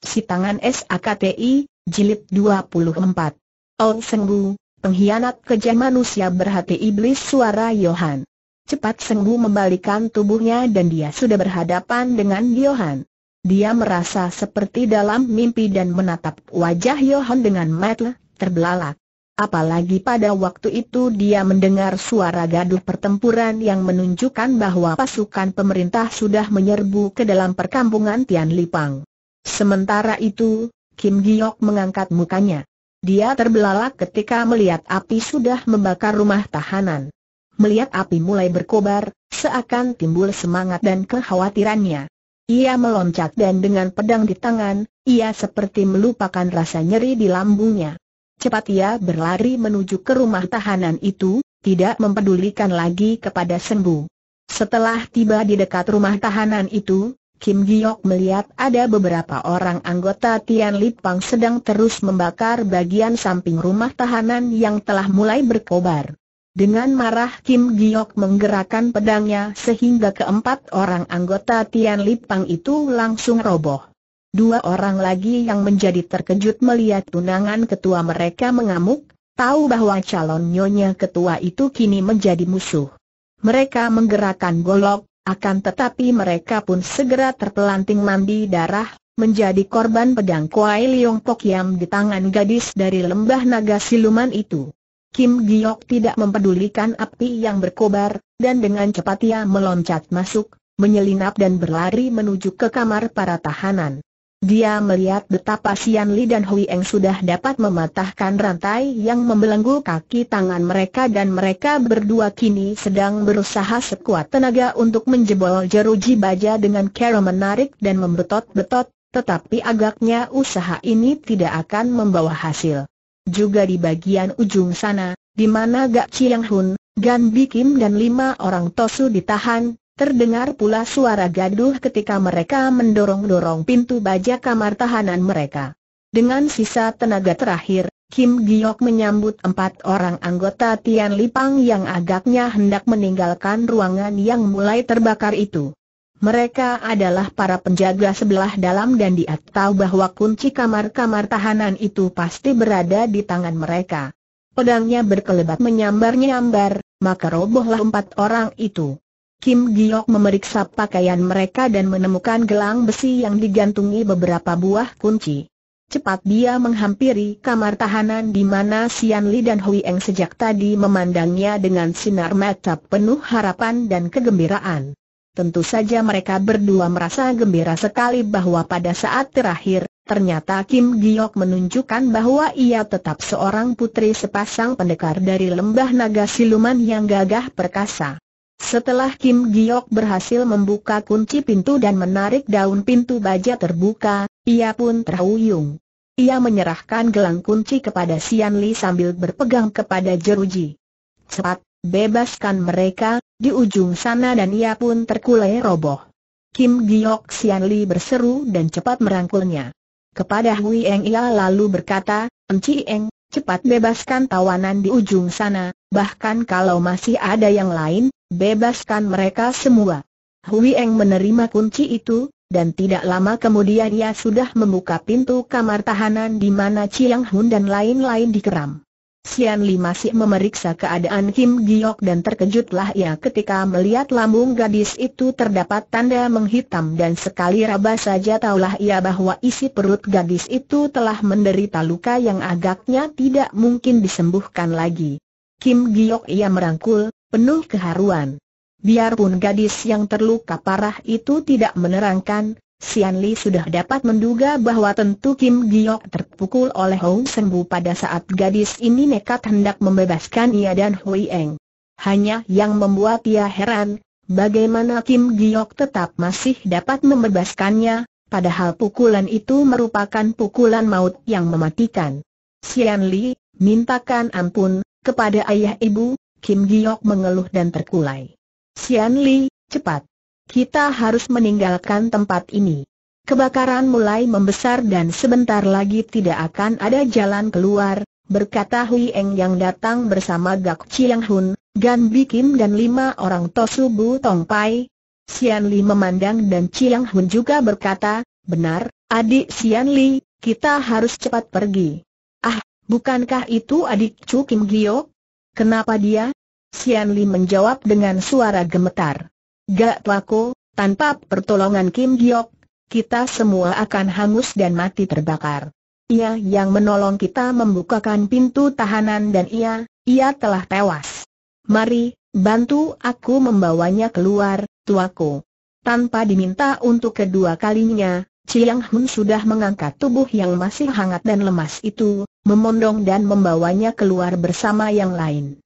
Si Tangan SAKTI, Jilid 24. Ong Senggu, pengkhianat kejam manusia berhati iblis suara Yohan. Cepat Senggu membalikan tubuhnya dan dia sudah berhadapan dengan Yohan. Dia merasa seperti dalam mimpi dan menatap wajah Yohan dengan mata terbelalak. Apalagi pada waktu itu dia mendengar suara gaduh pertempuran yang menunjukkan bahwa pasukan pemerintah sudah menyerbu ke dalam perkampungan Tian Lipang. Sementara itu, Kim Giok mengangkat mukanya. Dia terbelalak ketika melihat api sudah membakar rumah tahanan. Melihat api mulai berkobar, seakan timbul semangat dan kekhawatirannya. Ia meloncat dan dengan pedang di tangan, ia seperti melupakan rasa nyeri di lambungnya. Cepat ia berlari menuju ke rumah tahanan itu, tidak mempedulikan lagi kepada Sembu. Setelah tiba di dekat rumah tahanan itu, Kim Giok melihat ada beberapa orang anggota Tian Lipang sedang terus membakar bagian samping rumah tahanan yang telah mulai berkobar. Dengan marah Kim Giok menggerakkan pedangnya sehingga keempat orang anggota Tian Lipang itu langsung roboh. Dua orang lagi yang menjadi terkejut melihat tunangan ketua mereka mengamuk, tahu bahwa calon nyonya ketua itu kini menjadi musuh. Mereka menggerakkan golok, akan tetapi mereka pun segera terpelanting mandi darah, menjadi korban pedang Kuai Liong Pok Yam di tangan gadis dari lembah naga siluman itu. Kim Giok tidak mempedulikan api yang berkobar, dan dengan cepat ia meloncat masuk, menyelinap dan berlari menuju ke kamar para tahanan. Dia melihat betapa Sian Li dan Hui Eng sudah dapat mematahkan rantai yang membelenggu kaki tangan mereka dan mereka berdua kini sedang berusaha sekuat tenaga untuk menjebol jeruji baja dengan cara menarik dan membetot-betot, tetapi agaknya usaha ini tidak akan membawa hasil. Juga di bagian ujung sana, di mana Gak Chiang Hun, Gan Kim dan lima orang Tosu ditahan, Terdengar pula suara gaduh ketika mereka mendorong-dorong pintu baja kamar tahanan mereka. Dengan sisa tenaga terakhir, Kim Giok menyambut empat orang anggota Tian Lipang yang agaknya hendak meninggalkan ruangan yang mulai terbakar itu. Mereka adalah para penjaga sebelah dalam dan dia tahu bahwa kunci kamar-kamar tahanan itu pasti berada di tangan mereka. Pedangnya berkelebat menyambar-nyambar, maka robohlah empat orang itu. Kim Giok memeriksa pakaian mereka dan menemukan gelang besi yang digantungi beberapa buah kunci. Cepat dia menghampiri kamar tahanan di mana Sian Li dan Hui Eng sejak tadi memandangnya dengan sinar mata penuh harapan dan kegembiraan. Tentu saja mereka berdua merasa gembira sekali bahwa pada saat terakhir, ternyata Kim Giok menunjukkan bahwa ia tetap seorang putri sepasang pendekar dari lembah naga siluman yang gagah perkasa. Setelah Kim Giok berhasil membuka kunci pintu dan menarik daun pintu baja terbuka, ia pun terhuyung. Ia menyerahkan gelang kunci kepada Sian Li sambil berpegang kepada jeruji. Cepat, bebaskan mereka, di ujung sana dan ia pun terkulai roboh. Kim Giok Sian Li berseru dan cepat merangkulnya. Kepada Hui Eng ia lalu berkata, Enci Eng, cepat bebaskan tawanan di ujung sana, bahkan kalau masih ada yang lain, Bebaskan mereka semua. Hui Eng menerima kunci itu, dan tidak lama kemudian ia sudah membuka pintu kamar tahanan di mana Chiang Hun dan lain-lain dikeram. Sian Li masih memeriksa keadaan Kim Giok dan terkejutlah ia ketika melihat lambung gadis itu terdapat tanda menghitam dan sekali raba saja taulah ia bahwa isi perut gadis itu telah menderita luka yang agaknya tidak mungkin disembuhkan lagi. Kim Giok ia merangkul, penuh keharuan. Biarpun gadis yang terluka parah itu tidak menerangkan, Sian Li sudah dapat menduga bahwa tentu Kim Giok terpukul oleh Hong Sembu pada saat gadis ini nekat hendak membebaskan ia dan Hui Eng. Hanya yang membuat ia heran, bagaimana Kim Giok tetap masih dapat membebaskannya, padahal pukulan itu merupakan pukulan maut yang mematikan. Sian Li, mintakan ampun, kepada ayah ibu, Kim Giok mengeluh dan terkulai. Sian Li, cepat. Kita harus meninggalkan tempat ini. Kebakaran mulai membesar dan sebentar lagi tidak akan ada jalan keluar, berkata Hui Eng yang datang bersama Gak Chiang Hun, Gan Kim dan lima orang Tosu Bu Tong Pai. Sian Li memandang dan Chiang Hun juga berkata, benar, adik Sian Li, kita harus cepat pergi. Ah, bukankah itu adik Chu Kim Giok? Kenapa dia? Sian Li menjawab dengan suara gemetar. Gak tuaku, tanpa pertolongan Kim Giok, kita semua akan hangus dan mati terbakar. Ia yang menolong kita membukakan pintu tahanan dan ia, ia telah tewas. Mari, bantu aku membawanya keluar, tuaku. Tanpa diminta untuk kedua kalinya, Chiang Hun sudah mengangkat tubuh yang masih hangat dan lemas itu, memondong dan membawanya keluar bersama yang lain.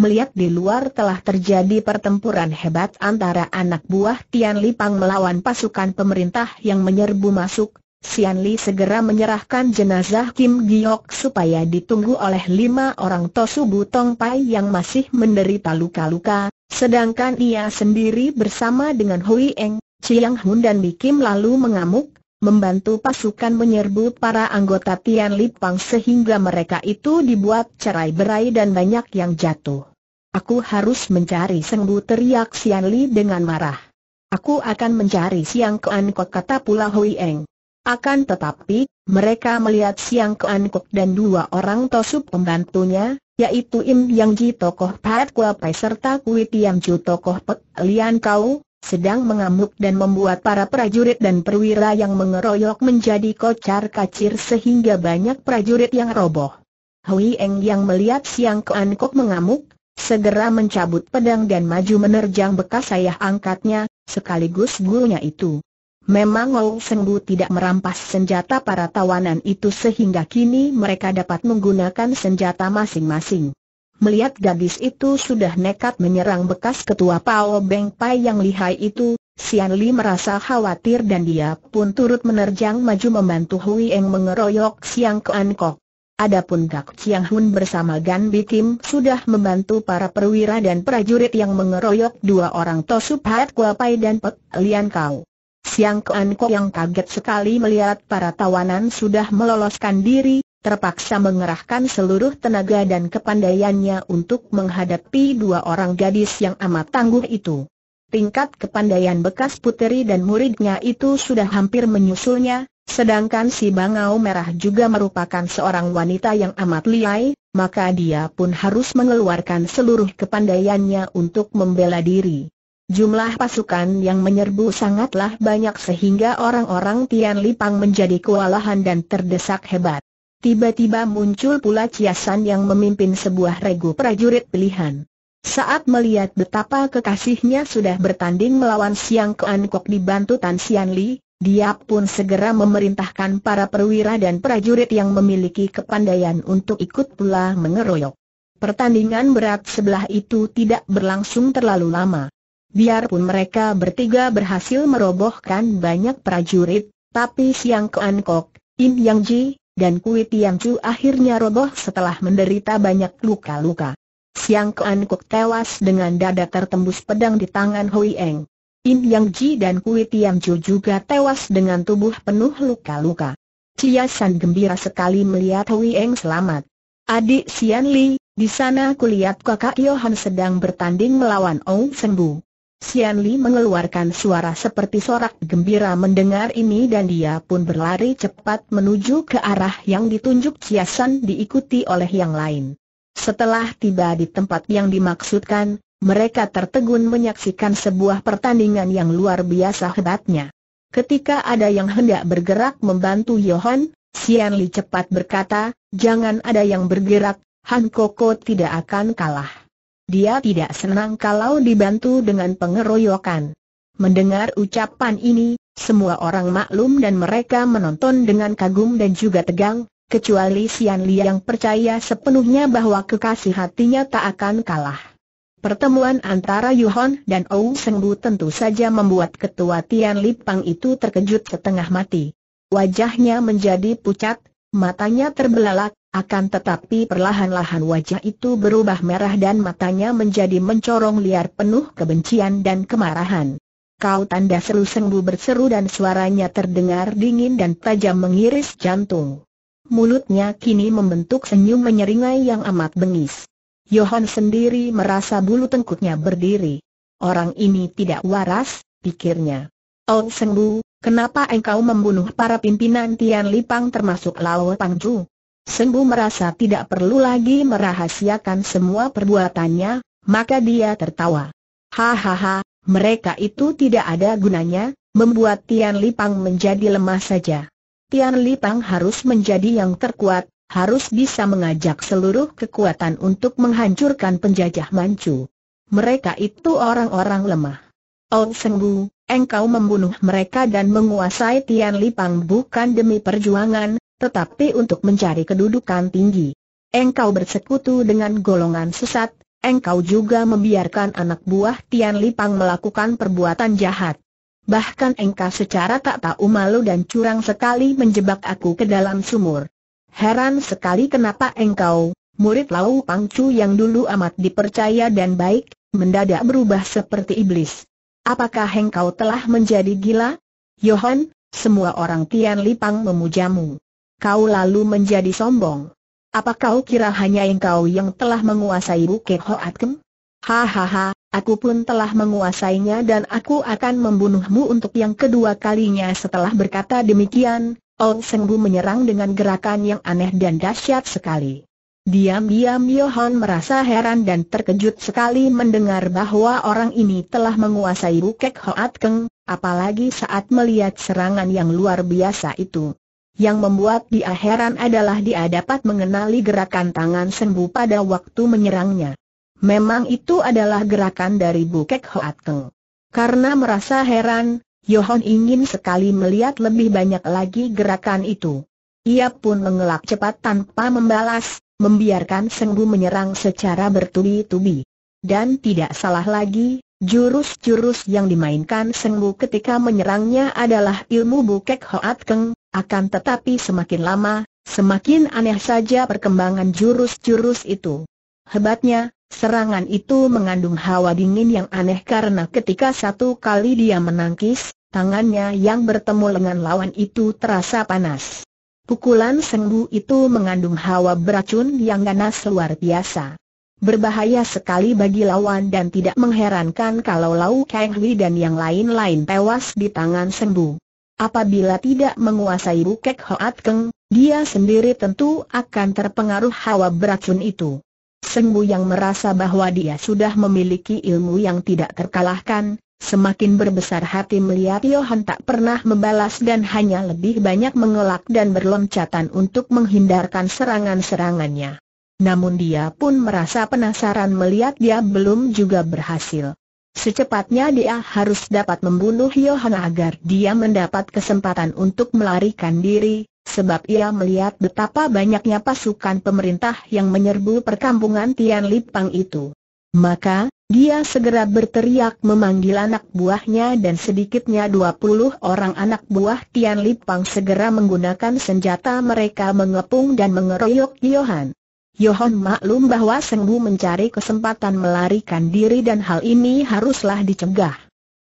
Melihat di luar telah terjadi pertempuran hebat antara anak buah Tian Li Pang melawan pasukan pemerintah yang menyerbu masuk, Sian Li segera menyerahkan jenazah Kim Giok supaya ditunggu oleh lima orang Tosu Butong Pai yang masih menderita luka-luka, sedangkan ia sendiri bersama dengan Hui Eng, Chiang Hun dan Mi Kim lalu mengamuk, membantu pasukan menyerbu para anggota Tian Lipang sehingga mereka itu dibuat cerai-berai dan banyak yang jatuh. Aku harus mencari Sengbu teriak Sian Li dengan marah. Aku akan mencari Siang Kuan Kok kata pula Hui Eng. Akan tetapi, mereka melihat Siang Kuan Kok dan dua orang tosub pembantunya, yaitu Im Yang Ji tokoh Pat Kua Pai serta Kui Tiam Ju tokoh Pek Lian Kau, sedang mengamuk dan membuat para prajurit dan perwira yang mengeroyok menjadi kocar kacir sehingga banyak prajurit yang roboh. Hui Eng yang melihat Siang Kuan Kok mengamuk, segera mencabut pedang dan maju menerjang bekas ayah angkatnya, sekaligus gurunya itu. Memang Ngou Sengbu tidak merampas senjata para tawanan itu sehingga kini mereka dapat menggunakan senjata masing-masing. Melihat gadis itu sudah nekat menyerang bekas ketua Pao Beng Pai yang lihai itu, Sian Li merasa khawatir dan dia pun turut menerjang maju membantu Hui Eng mengeroyok Siang Kuan Kok. Adapun Gak Chiang Hun bersama Gan Kim sudah membantu para perwira dan prajurit yang mengeroyok dua orang Tosup Pat Kua Pai dan Pek Lian Kau. Siang Kuan Kok yang kaget sekali melihat para tawanan sudah meloloskan diri, terpaksa mengerahkan seluruh tenaga dan kepandaiannya untuk menghadapi dua orang gadis yang amat tangguh itu. Tingkat kepandaian bekas puteri dan muridnya itu sudah hampir menyusulnya, sedangkan si Bangau Merah juga merupakan seorang wanita yang amat liai, maka dia pun harus mengeluarkan seluruh kepandaiannya untuk membela diri. Jumlah pasukan yang menyerbu sangatlah banyak sehingga orang-orang Tian Lipang menjadi kewalahan dan terdesak hebat. Tiba-tiba muncul pula Ciasan yang memimpin sebuah regu prajurit pilihan. Saat melihat betapa kekasihnya sudah bertanding melawan Siang Kuan Kok dibantu Tan Sian Li, dia pun segera memerintahkan para perwira dan prajurit yang memiliki kepandaian untuk ikut pula mengeroyok. Pertandingan berat sebelah itu tidak berlangsung terlalu lama. Biarpun mereka bertiga berhasil merobohkan banyak prajurit, tapi Siang Kuan Kok, Im Yang Ji, dan Kui Tiam Chu akhirnya roboh setelah menderita banyak luka-luka. Siang Kuan Kuk tewas dengan dada tertembus pedang di tangan Hui Eng. In Yang Ji dan Kui Tiam Chu juga tewas dengan tubuh penuh luka-luka. Chia San gembira sekali melihat Hui Eng selamat. Adik Sian Li, di sana kulihat kakak Yohan sedang bertanding melawan Ong Sembu. Sian Li mengeluarkan suara seperti sorak gembira mendengar ini dan dia pun berlari cepat menuju ke arah yang ditunjuk San diikuti oleh yang lain. Setelah tiba di tempat yang dimaksudkan, mereka tertegun menyaksikan sebuah pertandingan yang luar biasa hebatnya. Ketika ada yang hendak bergerak membantu Yohan, Sian Li cepat berkata, jangan ada yang bergerak, Han Koko tidak akan kalah. Dia tidak senang kalau dibantu dengan pengeroyokan. Mendengar ucapan ini, semua orang maklum dan mereka menonton dengan kagum dan juga tegang, kecuali Sian Li yang percaya sepenuhnya bahwa kekasih hatinya tak akan kalah. Pertemuan antara Yuhon dan Ou Sengbu tentu saja membuat ketua Tian Li Pang itu terkejut setengah mati. Wajahnya menjadi pucat, matanya terbelalak, akan tetapi perlahan-lahan wajah itu berubah merah dan matanya menjadi mencorong liar penuh kebencian dan kemarahan. Kau tanda seru sengbu berseru dan suaranya terdengar dingin dan tajam mengiris jantung. Mulutnya kini membentuk senyum menyeringai yang amat bengis. Johan sendiri merasa bulu tengkuknya berdiri. Orang ini tidak waras, pikirnya. Oh Sengbu, kenapa engkau membunuh para pimpinan Tian Lipang termasuk Lao Pangju? Sembu merasa tidak perlu lagi merahasiakan semua perbuatannya, maka dia tertawa. Hahaha, mereka itu tidak ada gunanya, membuat Tian Lipang menjadi lemah saja. Tian Lipang harus menjadi yang terkuat, harus bisa mengajak seluruh kekuatan untuk menghancurkan penjajah Manchu. Mereka itu orang-orang lemah. Oh Sengbu, engkau membunuh mereka dan menguasai Tian Lipang bukan demi perjuangan, tetapi untuk mencari kedudukan tinggi, engkau bersekutu dengan golongan sesat, engkau juga membiarkan anak buah Tian Lipang melakukan perbuatan jahat. Bahkan engkau secara tak tahu malu dan curang sekali menjebak aku ke dalam sumur. Heran sekali kenapa engkau, murid Lau Pangcu yang dulu amat dipercaya dan baik, mendadak berubah seperti iblis. Apakah engkau telah menjadi gila? Yohan, semua orang Tian Lipang memujamu kau lalu menjadi sombong. Apa kau kira hanya engkau yang telah menguasai Bukit Hoatkem? Hahaha, aku pun telah menguasainya dan aku akan membunuhmu untuk yang kedua kalinya setelah berkata demikian, Ong Senggu menyerang dengan gerakan yang aneh dan dahsyat sekali. Diam-diam Yohan merasa heran dan terkejut sekali mendengar bahwa orang ini telah menguasai Bukek Hoat Keng, apalagi saat melihat serangan yang luar biasa itu. Yang membuat dia heran adalah dia dapat mengenali gerakan tangan sembuh pada waktu menyerangnya. Memang itu adalah gerakan dari Bukek Hoat Keng. Karena merasa heran, Yohon ingin sekali melihat lebih banyak lagi gerakan itu. Ia pun mengelak cepat tanpa membalas, membiarkan sembuh menyerang secara bertubi-tubi. Dan tidak salah lagi, Jurus-jurus yang dimainkan sembuh ketika menyerangnya adalah ilmu Bukek Hoat Keng, akan tetapi semakin lama, semakin aneh saja perkembangan jurus-jurus itu. Hebatnya, serangan itu mengandung hawa dingin yang aneh karena ketika satu kali dia menangkis, tangannya yang bertemu lengan lawan itu terasa panas. Pukulan senggu itu mengandung hawa beracun yang ganas luar biasa. Berbahaya sekali bagi lawan dan tidak mengherankan kalau Lau Kang Hui dan yang lain-lain tewas di tangan sembuh. Apabila tidak menguasai Bukek Hoat Keng, dia sendiri tentu akan terpengaruh hawa beracun itu. Senggu yang merasa bahwa dia sudah memiliki ilmu yang tidak terkalahkan, semakin berbesar hati melihat Yohan tak pernah membalas dan hanya lebih banyak mengelak dan berloncatan untuk menghindarkan serangan-serangannya. Namun dia pun merasa penasaran melihat dia belum juga berhasil. Secepatnya dia harus dapat membunuh Yohana agar dia mendapat kesempatan untuk melarikan diri, sebab ia melihat betapa banyaknya pasukan pemerintah yang menyerbu perkampungan Tian Lipang itu. Maka, dia segera berteriak memanggil anak buahnya dan sedikitnya 20 orang anak buah Tian Lipang segera menggunakan senjata mereka mengepung dan mengeroyok Yohan. Yohon maklum bahwa Senggu mencari kesempatan melarikan diri dan hal ini haruslah dicegah.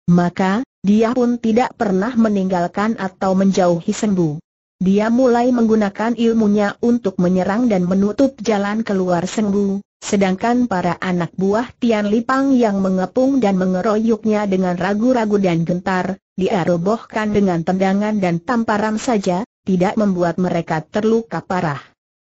Maka, dia pun tidak pernah meninggalkan atau menjauhi Senggu. Dia mulai menggunakan ilmunya untuk menyerang dan menutup jalan keluar Senggu, sedangkan para anak buah Tian Lipang yang mengepung dan mengeroyoknya dengan ragu-ragu dan gentar, dia dengan tendangan dan tamparan saja, tidak membuat mereka terluka parah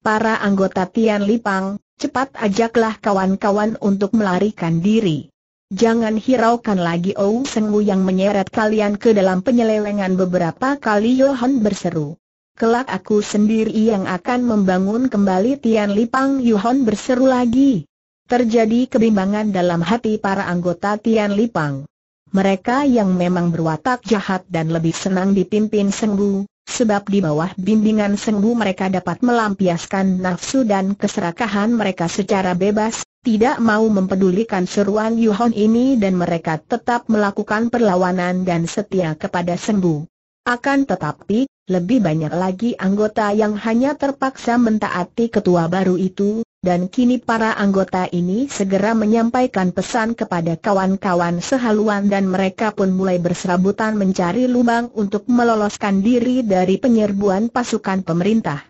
para anggota Tian Lipang, cepat ajaklah kawan-kawan untuk melarikan diri. Jangan hiraukan lagi Ou Sengwu yang menyeret kalian ke dalam penyelewengan beberapa kali Yohan berseru. Kelak aku sendiri yang akan membangun kembali Tian Lipang Yohan berseru lagi. Terjadi kebimbangan dalam hati para anggota Tian Lipang. Mereka yang memang berwatak jahat dan lebih senang dipimpin Sengwu, Sebab di bawah bimbingan Sengbu mereka dapat melampiaskan nafsu dan keserakahan mereka secara bebas, tidak mau mempedulikan seruan Yuhon ini dan mereka tetap melakukan perlawanan dan setia kepada Sengbu. Akan tetapi, lebih banyak lagi anggota yang hanya terpaksa mentaati ketua baru itu, dan kini para anggota ini segera menyampaikan pesan kepada kawan-kawan sehaluan dan mereka pun mulai berserabutan mencari lubang untuk meloloskan diri dari penyerbuan pasukan pemerintah.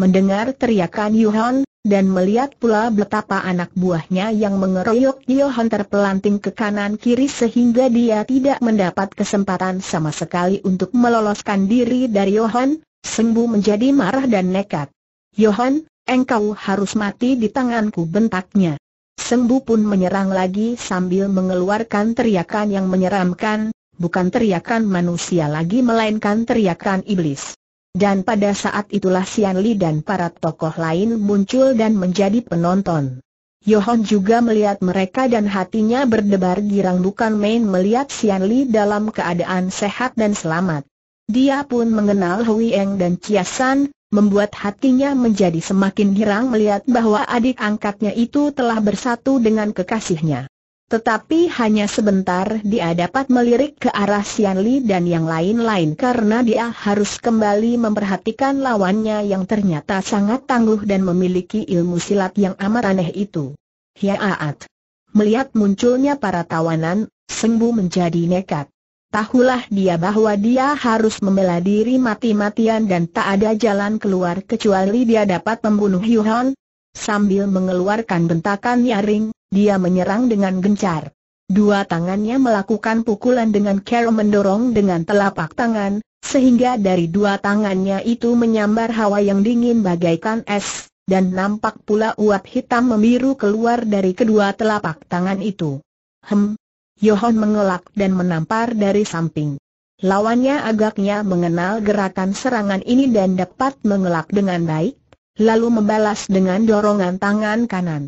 Mendengar teriakan Yuhon, dan melihat pula betapa anak buahnya yang mengeroyok Yuhon terpelanting ke kanan kiri sehingga dia tidak mendapat kesempatan sama sekali untuk meloloskan diri dari Yuhon, sembuh menjadi marah dan nekat. Yohan, Engkau harus mati di tanganku bentaknya. Sembu pun menyerang lagi sambil mengeluarkan teriakan yang menyeramkan, bukan teriakan manusia lagi melainkan teriakan iblis. Dan pada saat itulah Sian Li dan para tokoh lain muncul dan menjadi penonton. Yohon juga melihat mereka dan hatinya berdebar girang bukan main melihat Sian Li dalam keadaan sehat dan selamat. Dia pun mengenal Hui Eng dan Chia San, membuat hatinya menjadi semakin girang melihat bahwa adik angkatnya itu telah bersatu dengan kekasihnya. Tetapi hanya sebentar dia dapat melirik ke arah Sian Li dan yang lain-lain karena dia harus kembali memperhatikan lawannya yang ternyata sangat tangguh dan memiliki ilmu silat yang amat aneh itu. Hiaat. Melihat munculnya para tawanan, Sengbu menjadi nekat. Tahulah dia bahwa dia harus membela diri mati-matian dan tak ada jalan keluar kecuali dia dapat membunuh Yuhan. Sambil mengeluarkan bentakan nyaring, dia menyerang dengan gencar. Dua tangannya melakukan pukulan dengan cara mendorong dengan telapak tangan, sehingga dari dua tangannya itu menyambar hawa yang dingin bagaikan es, dan nampak pula uap hitam memiru keluar dari kedua telapak tangan itu. Hem, Yohon mengelak dan menampar dari samping. Lawannya agaknya mengenal gerakan serangan ini dan dapat mengelak dengan baik, lalu membalas dengan dorongan tangan kanan.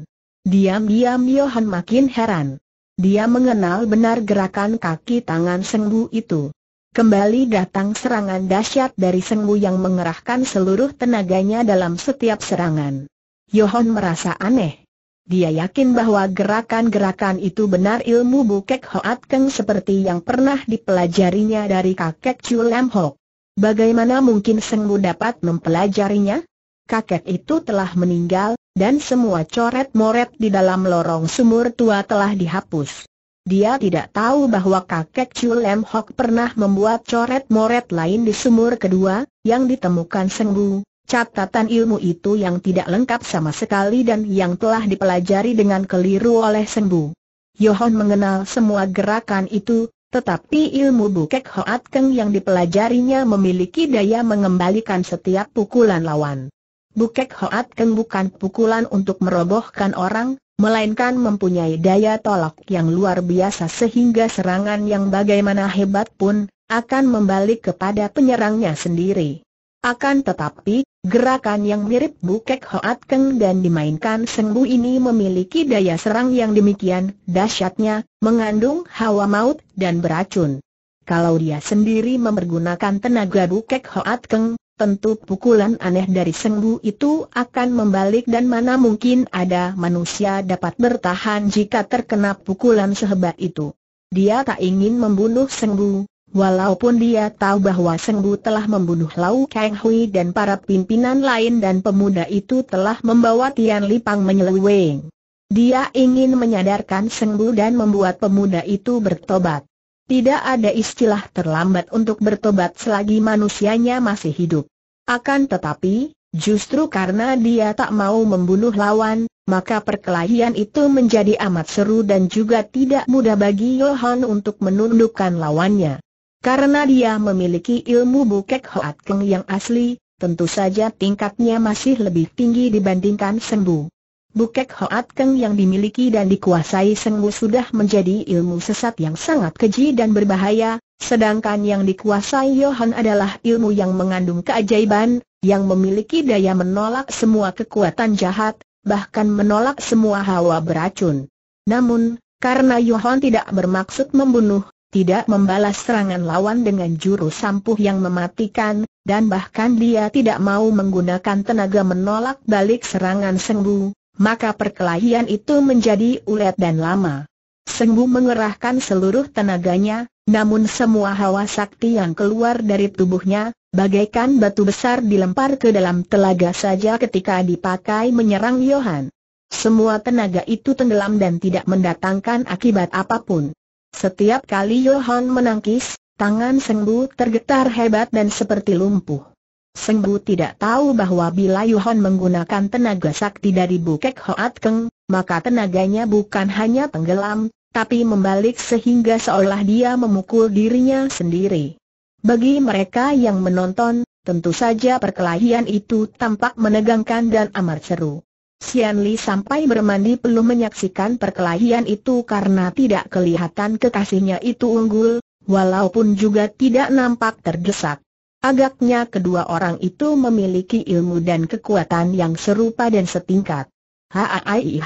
Diam-diam Yohan makin heran. Dia mengenal benar gerakan kaki tangan Sengbu itu. Kembali datang serangan dahsyat dari Sengbu yang mengerahkan seluruh tenaganya dalam setiap serangan. Yohan merasa aneh. Dia yakin bahwa gerakan-gerakan itu benar ilmu bukek Hoat Keng seperti yang pernah dipelajarinya dari kakek Chu Lam Ho. Bagaimana mungkin Seng Bu dapat mempelajarinya? Kakek itu telah meninggal, dan semua coret-moret di dalam lorong sumur tua telah dihapus. Dia tidak tahu bahwa kakek Chu Lam Hok pernah membuat coret-moret lain di sumur kedua, yang ditemukan Seng Bu catatan ilmu itu yang tidak lengkap sama sekali dan yang telah dipelajari dengan keliru oleh Sembu. Yohon mengenal semua gerakan itu, tetapi ilmu bukek Hoat Keng yang dipelajarinya memiliki daya mengembalikan setiap pukulan lawan. Bukek Hoat Keng bukan pukulan untuk merobohkan orang, melainkan mempunyai daya tolak yang luar biasa sehingga serangan yang bagaimana hebat pun, akan membalik kepada penyerangnya sendiri. Akan tetapi, gerakan yang mirip Bukek Hoat Keng dan dimainkan Sengbu ini memiliki daya serang yang demikian dahsyatnya, mengandung hawa maut dan beracun. Kalau dia sendiri mempergunakan tenaga Bukek Hoat Keng, tentu pukulan aneh dari Sengbu itu akan membalik dan mana mungkin ada manusia dapat bertahan jika terkena pukulan sehebat itu. Dia tak ingin membunuh Sengbu, Walaupun dia tahu bahwa Senggu telah membunuh Lau Kang Hui dan para pimpinan lain dan pemuda itu telah membawa Tian Lipang menyeleweng. Dia ingin menyadarkan Senggu dan membuat pemuda itu bertobat. Tidak ada istilah terlambat untuk bertobat selagi manusianya masih hidup. Akan tetapi, justru karena dia tak mau membunuh lawan, maka perkelahian itu menjadi amat seru dan juga tidak mudah bagi Johan untuk menundukkan lawannya. Karena dia memiliki ilmu bukek Hoat Keng yang asli, tentu saja tingkatnya masih lebih tinggi dibandingkan Sembu. Bukek Hoat Keng yang dimiliki dan dikuasai Sembu sudah menjadi ilmu sesat yang sangat keji dan berbahaya, sedangkan yang dikuasai Yohan adalah ilmu yang mengandung keajaiban, yang memiliki daya menolak semua kekuatan jahat, bahkan menolak semua hawa beracun. Namun, karena Yohan tidak bermaksud membunuh, tidak membalas serangan lawan dengan jurus sampuh yang mematikan, dan bahkan dia tidak mau menggunakan tenaga menolak balik serangan Sengbu, maka perkelahian itu menjadi ulet dan lama. Sengbu mengerahkan seluruh tenaganya, namun semua hawa sakti yang keluar dari tubuhnya, bagaikan batu besar dilempar ke dalam telaga saja ketika dipakai menyerang Yohan. Semua tenaga itu tenggelam dan tidak mendatangkan akibat apapun. Setiap kali Yohan menangkis, tangan Sengbu tergetar hebat dan seperti lumpuh. Sengbu tidak tahu bahwa bila Yohan menggunakan tenaga sakti dari Bukek Hoat Keng, maka tenaganya bukan hanya tenggelam, tapi membalik sehingga seolah dia memukul dirinya sendiri. Bagi mereka yang menonton, tentu saja perkelahian itu tampak menegangkan dan amat seru. Sian Li sampai bermandi perlu menyaksikan perkelahian itu karena tidak kelihatan kekasihnya itu unggul, walaupun juga tidak nampak terdesak. Agaknya kedua orang itu memiliki ilmu dan kekuatan yang serupa dan setingkat. Haaih.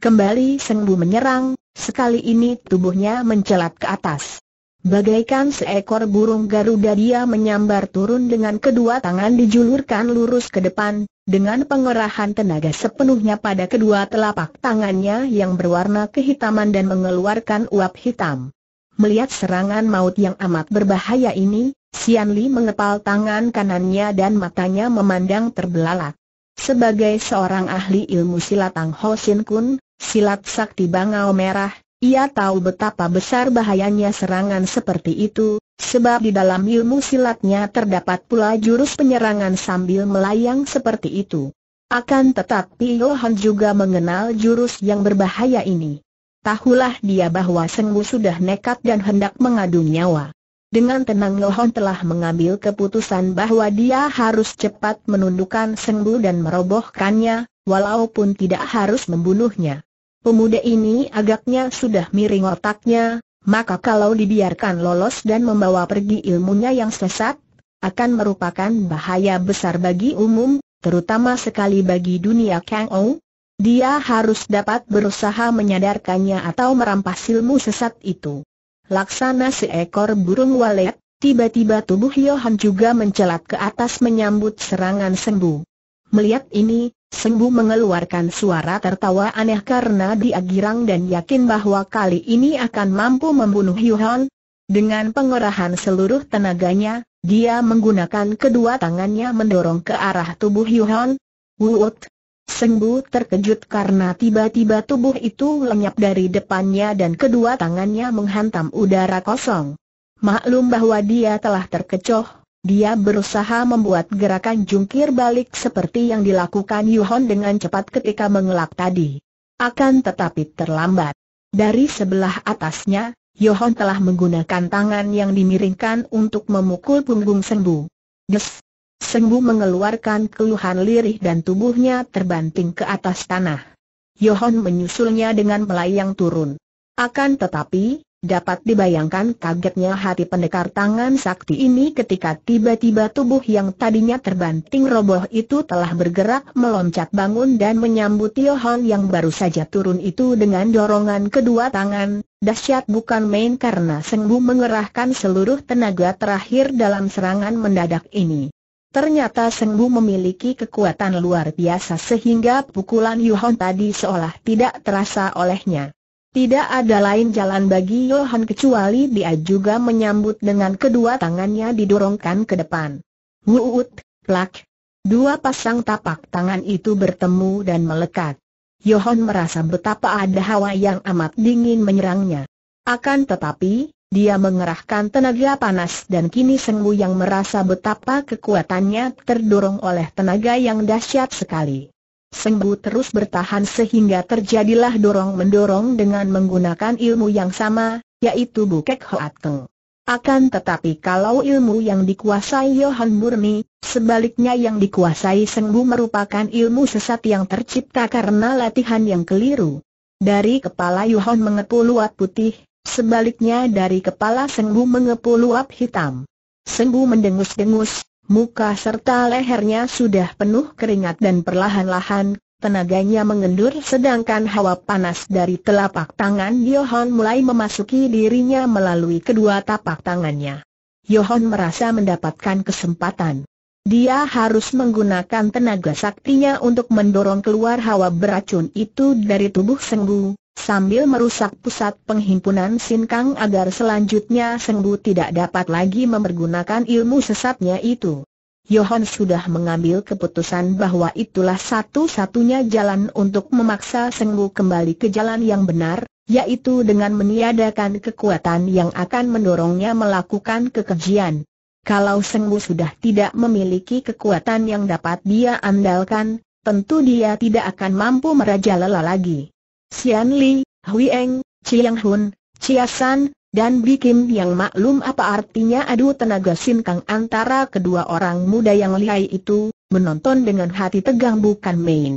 Kembali Sengbu menyerang, sekali ini tubuhnya mencelat ke atas. Bagaikan seekor burung Garuda dia menyambar turun dengan kedua tangan dijulurkan lurus ke depan, dengan pengerahan tenaga sepenuhnya pada kedua telapak tangannya yang berwarna kehitaman dan mengeluarkan uap hitam. Melihat serangan maut yang amat berbahaya ini, Sian Li mengepal tangan kanannya dan matanya memandang terbelalak. Sebagai seorang ahli ilmu silat Ang Ho Sin Kun, silat sakti bangau merah, ia tahu betapa besar bahayanya serangan seperti itu, sebab di dalam ilmu silatnya terdapat pula jurus penyerangan sambil melayang seperti itu. Akan tetapi Johan juga mengenal jurus yang berbahaya ini. Tahulah dia bahwa Senggu sudah nekat dan hendak mengadu nyawa. Dengan tenang Johan telah mengambil keputusan bahwa dia harus cepat menundukkan Senggu dan merobohkannya, walaupun tidak harus membunuhnya. Pemuda ini agaknya sudah miring otaknya, maka kalau dibiarkan lolos dan membawa pergi ilmunya yang sesat, akan merupakan bahaya besar bagi umum, terutama sekali bagi dunia Kang Ou. Dia harus dapat berusaha menyadarkannya atau merampas ilmu sesat itu. Laksana seekor burung walet, tiba-tiba tubuh Yohan juga mencelat ke atas menyambut serangan sembuh. Melihat ini, Sengbu mengeluarkan suara tertawa aneh karena dia girang dan yakin bahwa kali ini akan mampu membunuh Yuhan. Dengan pengerahan seluruh tenaganya, dia menggunakan kedua tangannya mendorong ke arah tubuh Yuhan. Wuut! Sembu terkejut karena tiba-tiba tubuh itu lenyap dari depannya dan kedua tangannya menghantam udara kosong. Maklum bahwa dia telah terkecoh, dia berusaha membuat gerakan jungkir balik seperti yang dilakukan Yuhon dengan cepat ketika mengelak tadi. Akan tetapi terlambat. Dari sebelah atasnya, Yuhon telah menggunakan tangan yang dimiringkan untuk memukul punggung Sembu. Des! Sembu mengeluarkan keluhan lirih dan tubuhnya terbanting ke atas tanah. Yohon menyusulnya dengan melayang turun. Akan tetapi, Dapat dibayangkan kagetnya hati pendekar tangan sakti ini ketika tiba-tiba tubuh yang tadinya terbanting roboh itu telah bergerak meloncat bangun dan menyambut Tio Hon yang baru saja turun itu dengan dorongan kedua tangan. Dahsyat bukan main karena Sengbu mengerahkan seluruh tenaga terakhir dalam serangan mendadak ini. Ternyata Sengbu memiliki kekuatan luar biasa sehingga pukulan Yuhon tadi seolah tidak terasa olehnya. Tidak ada lain jalan bagi Johan kecuali dia juga menyambut dengan kedua tangannya didorongkan ke depan. Wuut, plak. Dua pasang tapak tangan itu bertemu dan melekat. Johan merasa betapa ada hawa yang amat dingin menyerangnya. Akan tetapi, dia mengerahkan tenaga panas dan kini Sengwu yang merasa betapa kekuatannya terdorong oleh tenaga yang dahsyat sekali. Senggu terus bertahan sehingga terjadilah dorong-mendorong dengan menggunakan ilmu yang sama, yaitu Bukek Hoat keng. Akan tetapi kalau ilmu yang dikuasai Yohan Murni, sebaliknya yang dikuasai Senggu merupakan ilmu sesat yang tercipta karena latihan yang keliru. Dari kepala Yohan mengepul uap putih, sebaliknya dari kepala Senggu mengepul uap hitam. Senggu mendengus-dengus, muka serta lehernya sudah penuh keringat dan perlahan-lahan, tenaganya mengendur sedangkan hawa panas dari telapak tangan Yohon mulai memasuki dirinya melalui kedua tapak tangannya. Yohon merasa mendapatkan kesempatan. Dia harus menggunakan tenaga saktinya untuk mendorong keluar hawa beracun itu dari tubuh sengguh, sambil merusak pusat penghimpunan Sinkang agar selanjutnya Senggu tidak dapat lagi mempergunakan ilmu sesatnya itu. Johan sudah mengambil keputusan bahwa itulah satu-satunya jalan untuk memaksa Senggu kembali ke jalan yang benar, yaitu dengan meniadakan kekuatan yang akan mendorongnya melakukan kekejian. Kalau Senggu sudah tidak memiliki kekuatan yang dapat dia andalkan, tentu dia tidak akan mampu merajalela lagi. Xian Li, Hui Eng, Chiang Hun, Chia San, dan Kim yang maklum apa artinya adu tenaga sinkang antara kedua orang muda yang lihai itu, menonton dengan hati tegang bukan main.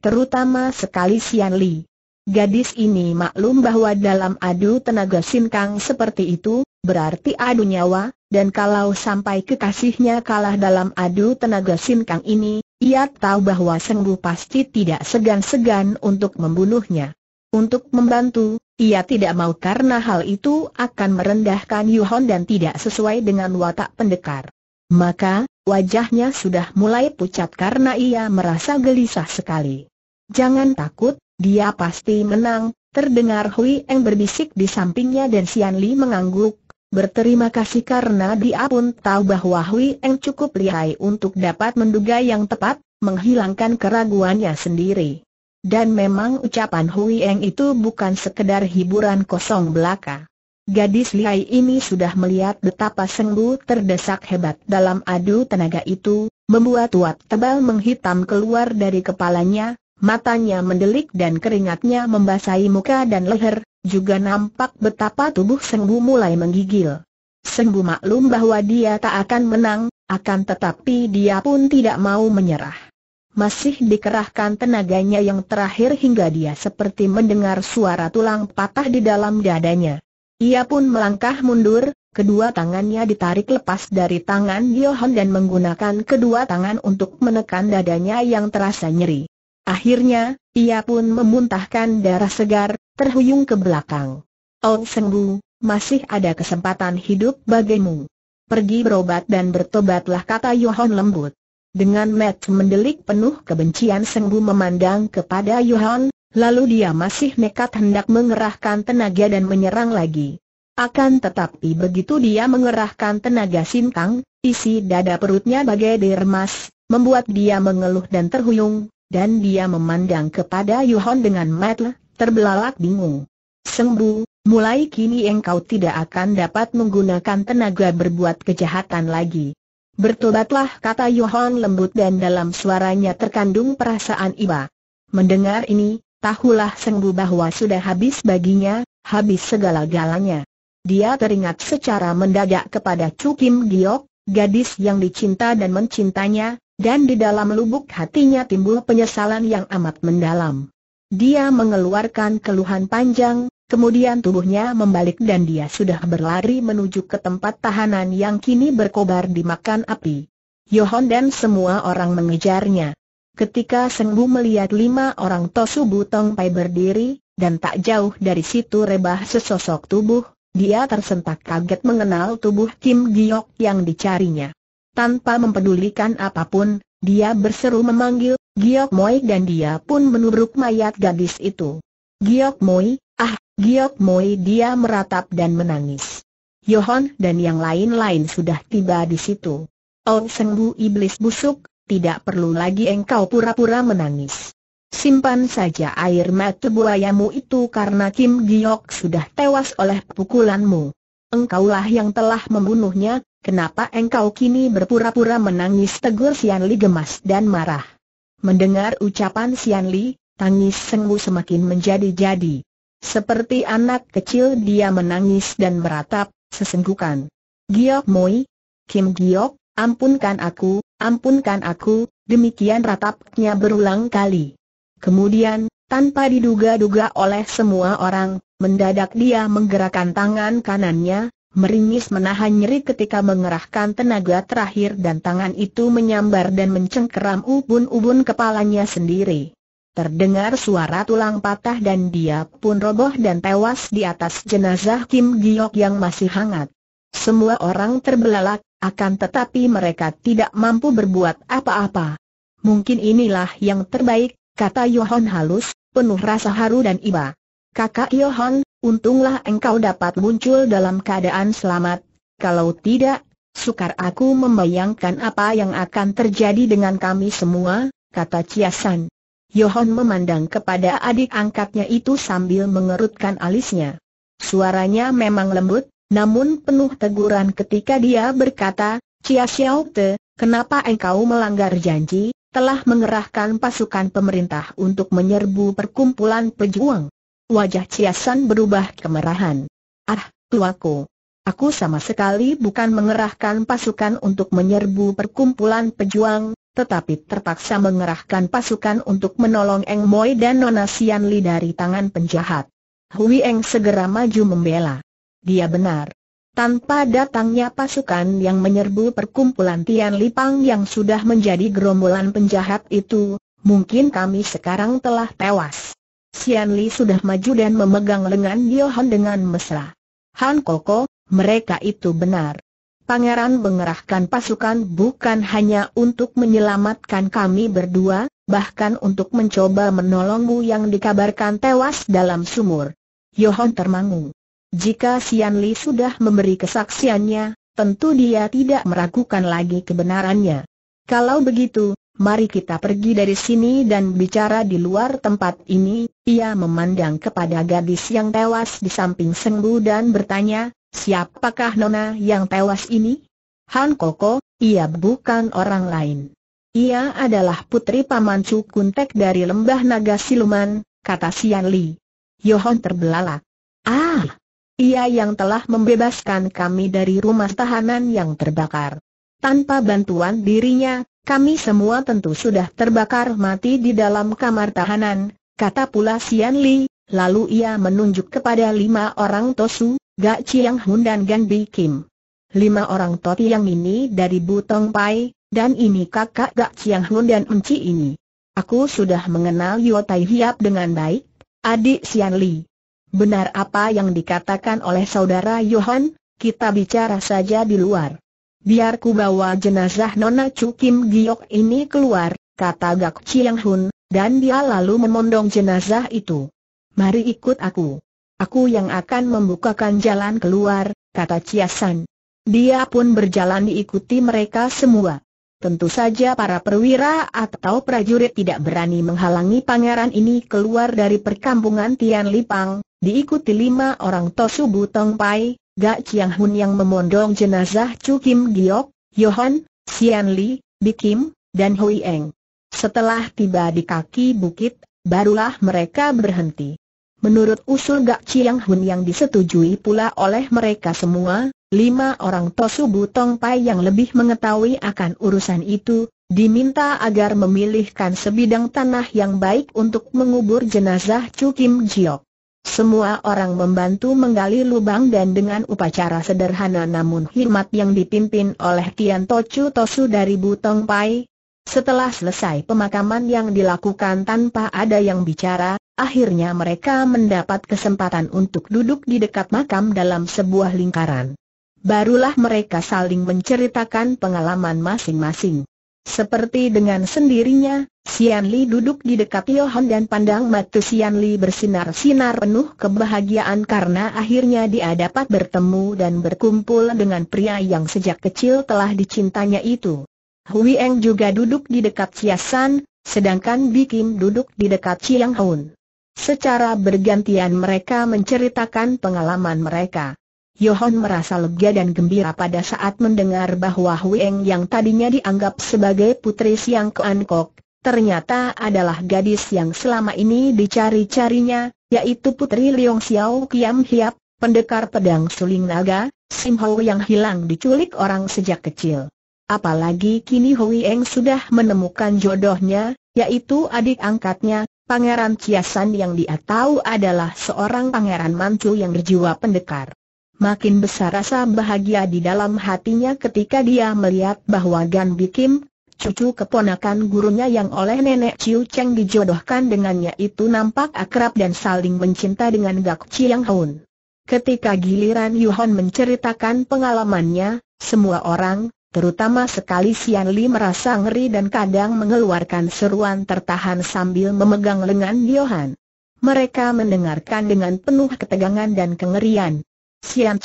Terutama sekali Xian Li. Gadis ini maklum bahwa dalam adu tenaga sinkang seperti itu, berarti adu nyawa, dan kalau sampai kekasihnya kalah dalam adu tenaga sinkang ini, ia tahu bahwa bu pasti tidak segan-segan untuk membunuhnya. Untuk membantu, ia tidak mau karena hal itu akan merendahkan Yuhon dan tidak sesuai dengan watak pendekar. Maka, wajahnya sudah mulai pucat karena ia merasa gelisah sekali. Jangan takut, dia pasti menang, Terdengar Hui Eng berbisik di sampingnya dan Sian Li mengangguk, Berterima kasih karena dia pun tahu bahwa Hui Eng cukup lihai untuk dapat menduga yang tepat, menghilangkan keraguannya sendiri. Dan memang ucapan Hui Eng itu bukan sekedar hiburan kosong belaka. Gadis lihai ini sudah melihat betapa sengguh terdesak hebat dalam adu tenaga itu, membuat uap tebal menghitam keluar dari kepalanya, matanya mendelik dan keringatnya membasahi muka dan leher, juga nampak betapa tubuh Sengbu mulai menggigil. Sengbu maklum bahwa dia tak akan menang, akan tetapi dia pun tidak mau menyerah. Masih dikerahkan tenaganya yang terakhir hingga dia seperti mendengar suara tulang patah di dalam dadanya. Ia pun melangkah mundur, kedua tangannya ditarik lepas dari tangan Johan dan menggunakan kedua tangan untuk menekan dadanya yang terasa nyeri. Akhirnya, ia pun memuntahkan darah segar, terhuyung ke belakang. Oh Sengbu, masih ada kesempatan hidup bagimu. Pergi berobat dan bertobatlah kata Yohon lembut. Dengan met mendelik penuh kebencian Sengbu memandang kepada Yohon, lalu dia masih nekat hendak mengerahkan tenaga dan menyerang lagi. Akan tetapi begitu dia mengerahkan tenaga sintang, isi dada perutnya bagai dermas, membuat dia mengeluh dan terhuyung, dan dia memandang kepada Yohon dengan metle, terbelalak bingung. Sembu, mulai kini engkau tidak akan dapat menggunakan tenaga berbuat kejahatan lagi. Bertobatlah kata Yohan lembut dan dalam suaranya terkandung perasaan iba. Mendengar ini, tahulah Sengbu bahwa sudah habis baginya, habis segala-galanya. Dia teringat secara mendadak kepada Chu Kim Giok, gadis yang dicinta dan mencintanya, dan di dalam lubuk hatinya timbul penyesalan yang amat mendalam. Dia mengeluarkan keluhan panjang, kemudian tubuhnya membalik dan dia sudah berlari menuju ke tempat tahanan yang kini berkobar dimakan api. Yohon dan semua orang mengejarnya. Ketika Sengbu melihat lima orang Tosu Butong Pai berdiri, dan tak jauh dari situ rebah sesosok tubuh, dia tersentak kaget mengenal tubuh Kim Giok yang dicarinya. Tanpa mempedulikan apapun, dia berseru memanggil, Giok Moi dan dia pun menubruk mayat gadis itu. Giok Moi, ah, Giok Moi dia meratap dan menangis. Yohon dan yang lain-lain sudah tiba di situ. Oh Sengbu iblis busuk, tidak perlu lagi engkau pura-pura menangis. Simpan saja air mata buayamu itu karena Kim Giok sudah tewas oleh pukulanmu. Engkaulah yang telah membunuhnya, kenapa engkau kini berpura-pura menangis tegur Sian Li gemas dan marah. Mendengar ucapan Sian Li, tangis Wu semakin menjadi-jadi. Seperti anak kecil dia menangis dan meratap, sesenggukan. Giok Moi, Kim Giok, ampunkan aku, ampunkan aku, demikian ratapnya berulang kali. Kemudian, tanpa diduga-duga oleh semua orang, mendadak dia menggerakkan tangan kanannya, meringis menahan nyeri ketika mengerahkan tenaga terakhir dan tangan itu menyambar dan mencengkeram ubun-ubun kepalanya sendiri. Terdengar suara tulang patah dan dia pun roboh dan tewas di atas jenazah Kim Giok yang masih hangat. Semua orang terbelalak, akan tetapi mereka tidak mampu berbuat apa-apa. Mungkin inilah yang terbaik, kata Yohon halus, penuh rasa haru dan iba. Kakak Yohon, untunglah engkau dapat muncul dalam keadaan selamat, kalau tidak, sukar aku membayangkan apa yang akan terjadi dengan kami semua, kata Ciasan. Yohon memandang kepada adik angkatnya itu sambil mengerutkan alisnya. Suaranya memang lembut, namun penuh teguran ketika dia berkata, Chia Xiao Te, kenapa engkau melanggar janji, telah mengerahkan pasukan pemerintah untuk menyerbu perkumpulan pejuang? Wajah Ciasan berubah kemerahan. Ah, tuaku. Aku sama sekali bukan mengerahkan pasukan untuk menyerbu perkumpulan pejuang, tetapi terpaksa mengerahkan pasukan untuk menolong Eng Moi dan Nona Sian Li dari tangan penjahat. Hui Eng segera maju membela. Dia benar. Tanpa datangnya pasukan yang menyerbu perkumpulan Tian Lipang yang sudah menjadi gerombolan penjahat itu, mungkin kami sekarang telah tewas. Xian Li sudah maju dan memegang lengan Han dengan mesra. Han Koko, mereka itu benar. Pangeran mengerahkan pasukan bukan hanya untuk menyelamatkan kami berdua, bahkan untuk mencoba menolongmu yang dikabarkan tewas dalam sumur. Han termangu. Jika Xian Li sudah memberi kesaksiannya, tentu dia tidak meragukan lagi kebenarannya. Kalau begitu, mari kita pergi dari sini dan bicara di luar tempat ini. Ia memandang kepada gadis yang tewas di samping Sengbu dan bertanya, siapakah Nona yang tewas ini? Han Koko, ia bukan orang lain. Ia adalah putri paman Chu Kuntek dari lembah naga siluman, kata Sian Li. Yohon terbelalak. Ah, ia yang telah membebaskan kami dari rumah tahanan yang terbakar. Tanpa bantuan dirinya, kami semua tentu sudah terbakar mati di dalam kamar tahanan, kata pula Sian Li, lalu ia menunjuk kepada lima orang Tosu, Gak Chiang Hun dan Gan Bi Kim. Lima orang Toti yang ini dari Butong Pai, dan ini kakak Gak Chiang Hun dan Enci ini. Aku sudah mengenal Yotai Hiap dengan baik, adik Sian Li. Benar apa yang dikatakan oleh saudara Yohan, kita bicara saja di luar biar ku bawa jenazah Nona Chu Kim Giok ini keluar, kata Gak Chiang Hun, dan dia lalu memondong jenazah itu. Mari ikut aku. Aku yang akan membukakan jalan keluar, kata Chia San. Dia pun berjalan diikuti mereka semua. Tentu saja para perwira atau prajurit tidak berani menghalangi pangeran ini keluar dari perkampungan Tian Lipang, diikuti lima orang Tosu Butong Pai, Gak Chiang Hun yang memondong jenazah Chu Kim Giok, Johan, Xian Li, Bikim, dan Hui Eng. Setelah tiba di kaki bukit, barulah mereka berhenti. Menurut usul Gak Chiang Hun yang disetujui pula oleh mereka semua, lima orang Tosu Butong Pai yang lebih mengetahui akan urusan itu, diminta agar memilihkan sebidang tanah yang baik untuk mengubur jenazah Chu Kim Giok. Semua orang membantu menggali lubang dan dengan upacara sederhana namun hikmat yang dipimpin oleh Tian Tochu Tosu dari Butong Pai. Setelah selesai pemakaman yang dilakukan tanpa ada yang bicara, akhirnya mereka mendapat kesempatan untuk duduk di dekat makam dalam sebuah lingkaran. Barulah mereka saling menceritakan pengalaman masing-masing. Seperti dengan sendirinya, Sian Li duduk di dekat Yohan dan pandang mata Sian Li bersinar-sinar penuh kebahagiaan karena akhirnya dia dapat bertemu dan berkumpul dengan pria yang sejak kecil telah dicintanya itu. Hui Eng juga duduk di dekat San, sedangkan Bikim duduk di dekat Chiang Hun. Secara bergantian mereka menceritakan pengalaman mereka. Yohon merasa lega dan gembira pada saat mendengar bahwa Hueng yang tadinya dianggap sebagai putri Siang ke Kok, ternyata adalah gadis yang selama ini dicari-carinya, yaitu putri Liong Xiao Kiam Hiap, pendekar pedang suling naga, Sim Ho yang hilang diculik orang sejak kecil. Apalagi kini Hueng sudah menemukan jodohnya, yaitu adik angkatnya, Pangeran Ciasan yang dia tahu adalah seorang pangeran mantu yang berjiwa pendekar. Makin besar rasa bahagia di dalam hatinya ketika dia melihat bahwa Gan Bikim, cucu keponakan gurunya yang oleh nenek Ciu Cheng dijodohkan dengannya itu nampak akrab dan saling mencinta dengan Gak Chiang Hun. Ketika giliran Yuhon menceritakan pengalamannya, semua orang, terutama sekali Sian Li merasa ngeri dan kadang mengeluarkan seruan tertahan sambil memegang lengan Yuhon. Mereka mendengarkan dengan penuh ketegangan dan kengerian, Sian